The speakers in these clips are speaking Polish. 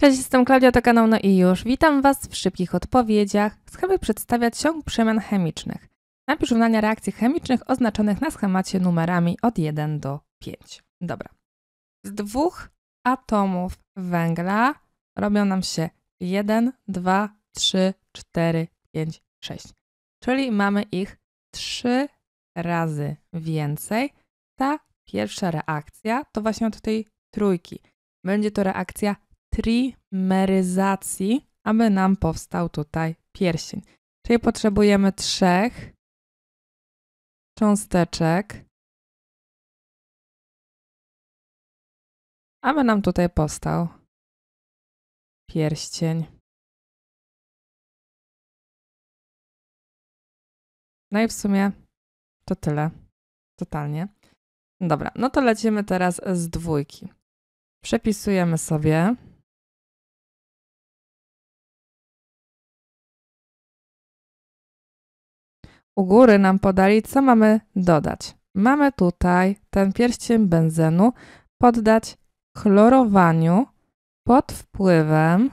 Cześć, jestem Klaudia, to No i już. Witam Was w szybkich odpowiedziach. Schemy przedstawiać ciąg przemian chemicznych. Napisz równania reakcji chemicznych oznaczonych na schemacie numerami od 1 do 5. Dobra. Z dwóch atomów węgla robią nam się 1, 2, 3, 4, 5, 6. Czyli mamy ich 3 razy więcej. Ta pierwsza reakcja to właśnie od tej trójki. Będzie to reakcja trimeryzacji, aby nam powstał tutaj pierścień. Czyli potrzebujemy trzech cząsteczek, aby nam tutaj powstał pierścień. No i w sumie to tyle. Totalnie. Dobra, no to lecimy teraz z dwójki. Przepisujemy sobie u góry nam podali, co mamy dodać. Mamy tutaj ten pierścień benzenu poddać chlorowaniu pod wpływem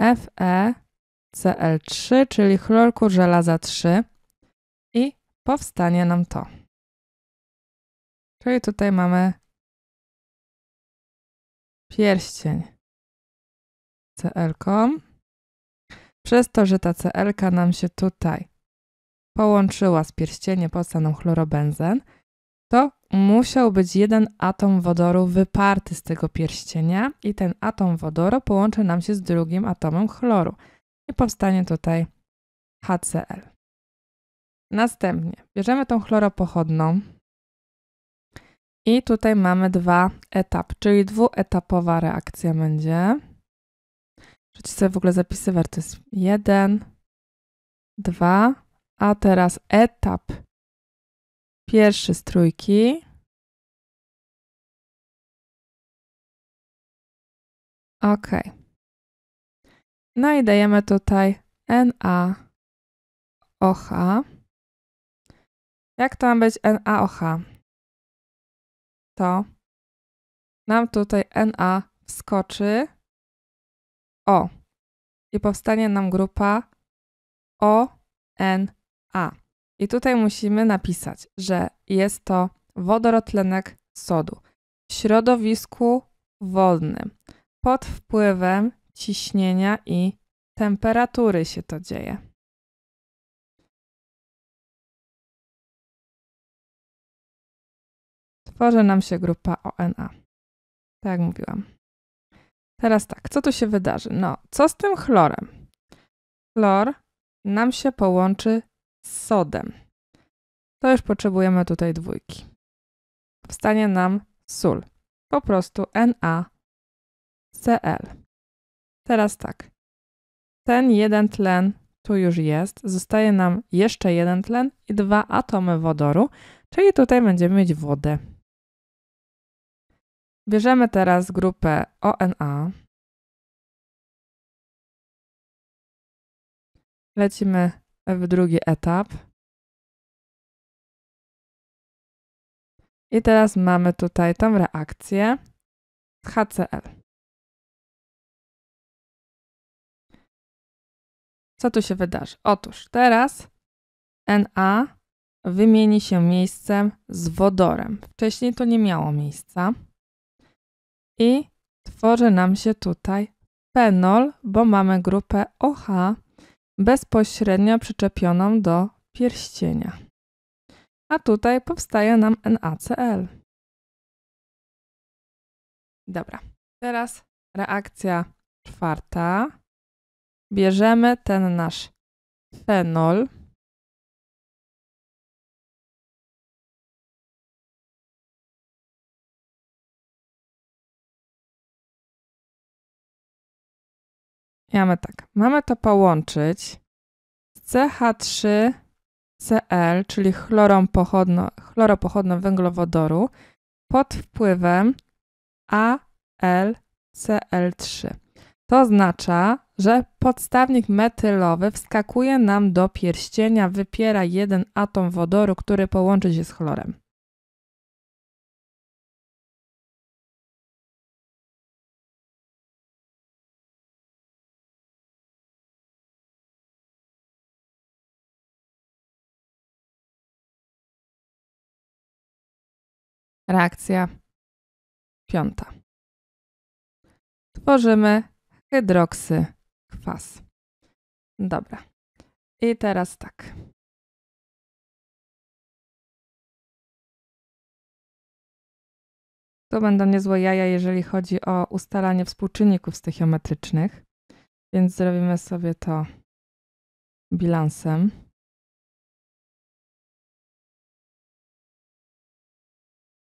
FeCl3, czyli chlorku żelaza 3 i powstanie nam to. Czyli tutaj mamy pierścień CL-ką. Przez to, że ta CL nam się tutaj połączyła z pierścieniem, powstał chlorobenzen, to musiał być jeden atom wodoru wyparty z tego pierścienia i ten atom wodoru połączy nam się z drugim atomem chloru i powstanie tutaj HCl. Następnie bierzemy tą chloropochodną i tutaj mamy dwa etapy, czyli dwuetapowa reakcja będzie. Możecie sobie w ogóle zapisywać, to jest jeden, dwa, a teraz etap pierwszy z trójki. OK. No i dajemy tutaj NaOH. Jak to ma być NaOH? To nam tutaj Na wskoczy O i powstanie nam grupa ON. A. I tutaj musimy napisać, że jest to wodorotlenek sodu w środowisku wodnym. Pod wpływem ciśnienia i temperatury się to dzieje. Tworzy nam się grupa ONA. Tak jak mówiłam. Teraz tak, co tu się wydarzy? No, co z tym chlorem? Chlor nam się połączy z sodem. To już potrzebujemy tutaj dwójki. Wstanie nam sól. Po prostu NaCl. Teraz tak. Ten jeden tlen tu już jest. Zostaje nam jeszcze jeden tlen i dwa atomy wodoru, czyli tutaj będziemy mieć wodę. Bierzemy teraz grupę ONA. Lecimy w drugi etap. I teraz mamy tutaj tą reakcję z HCl. Co tu się wydarzy? Otóż teraz Na wymieni się miejscem z wodorem. Wcześniej to nie miało miejsca. I tworzy nam się tutaj fenol, bo mamy grupę OH bezpośrednio przyczepioną do pierścienia. A tutaj powstaje nam NaCl. Dobra, teraz reakcja czwarta. Bierzemy ten nasz fenol, mamy tak, mamy to połączyć z CH3Cl, czyli chlorą pochodno, chloropochodną węglowodoru, pod wpływem AlCl3. To oznacza, że podstawnik metylowy wskakuje nam do pierścienia, wypiera jeden atom wodoru, który połączy się z chlorem. Reakcja piąta. Tworzymy hydroksy kwas. Dobra. I teraz tak. To będą niezłe jaja, jeżeli chodzi o ustalanie współczynników stoichiometrycznych. Więc zrobimy sobie to bilansem.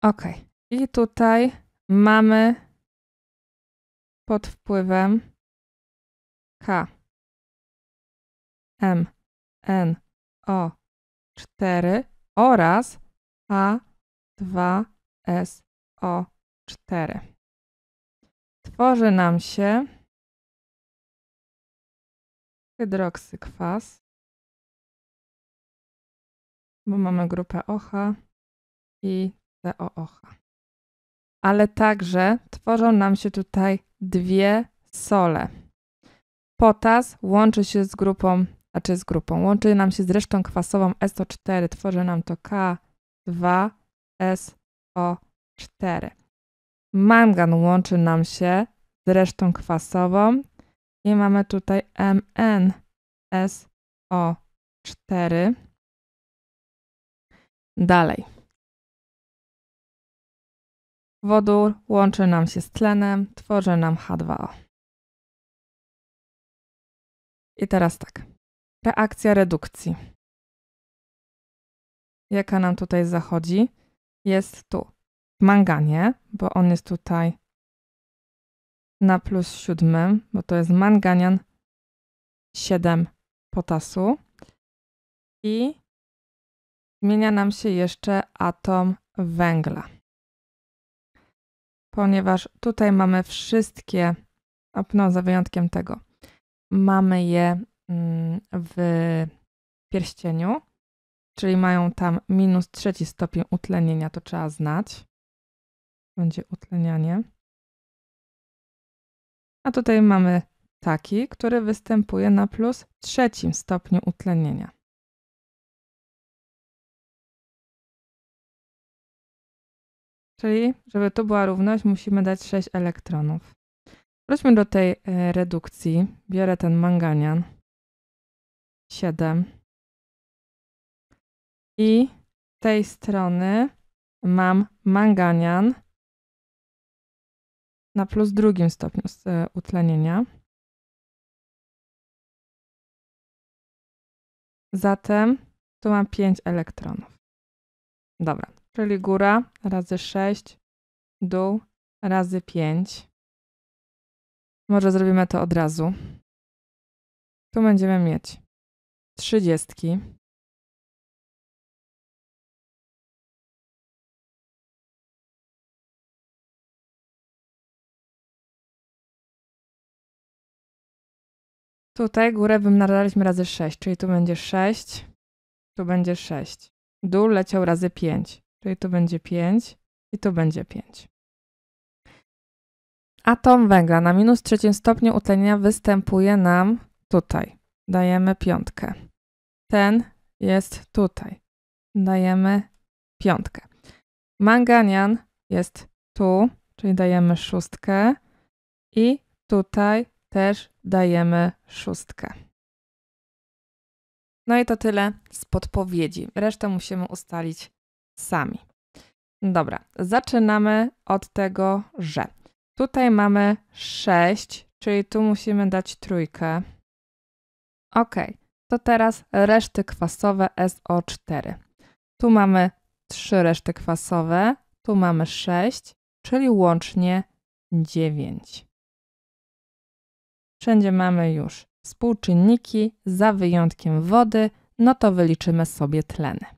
Ok. I tutaj mamy pod wpływem K M N O 4 oraz A 2 S O 4. Tworzy nam się hydroksykwas, bo mamy grupę OH i COOH. Ale także tworzą nam się tutaj dwie sole. Potas łączy się z grupą, znaczy z grupą, łączy nam się z resztą kwasową SO4, tworzy nam to K2SO4. Mangan łączy nam się z resztą kwasową i mamy tutaj MnSO4. Dalej. Wodór łączy nam się z tlenem, tworzy nam H2O. I teraz tak. Reakcja redukcji. Jaka nam tutaj zachodzi? Jest tu w manganie, bo on jest tutaj na plus siódmym, bo to jest manganian 7 potasu. I zmienia nam się jeszcze atom węgla ponieważ tutaj mamy wszystkie no, za wyjątkiem tego. Mamy je mm, w pierścieniu, czyli mają tam minus trzeci stopień utlenienia, to trzeba znać. Będzie utlenianie. A tutaj mamy taki, który występuje na plus trzecim stopniu utlenienia. Czyli, żeby tu była równość, musimy dać 6 elektronów. Wróćmy do tej e, redukcji. Biorę ten manganian. 7. I z tej strony mam manganian na plus drugim stopniu e, utlenienia. Zatem tu mam 5 elektronów. Dobra, czyli góra razy 6, dół razy 5. Może zrobimy to od razu. Tu będziemy mieć 30. Tutaj górę wymnażaliśmy razy 6, czyli tu będzie 6, tu będzie 6. Dół leciał razy 5. Czyli tu będzie 5 i tu będzie 5. Atom węgla na minus trzecim stopniu utlenienia występuje nam tutaj. Dajemy piątkę. Ten jest tutaj. Dajemy piątkę. Manganian jest tu, czyli dajemy szóstkę. I tutaj też dajemy szóstkę. No i to tyle z podpowiedzi. Resztę musimy ustalić sami. Dobra, zaczynamy od tego, że tutaj mamy 6, czyli tu musimy dać trójkę. Ok, to teraz reszty kwasowe SO4. Tu mamy 3 reszty kwasowe, tu mamy 6, czyli łącznie 9. Wszędzie mamy już współczynniki, za wyjątkiem wody, no to wyliczymy sobie tleny.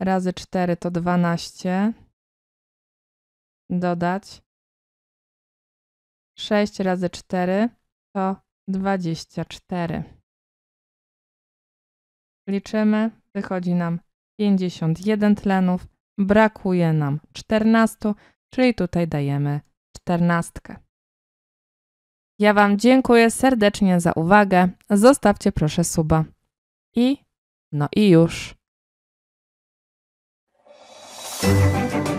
razy 4 to 12. Dodać. 6 razy 4 to 24. Liczymy, wychodzi nam 51 tlenów, brakuje nam 14, czyli tutaj dajemy 14. Ja Wam dziękuję serdecznie za uwagę. Zostawcie proszę suba. I no i już. thank you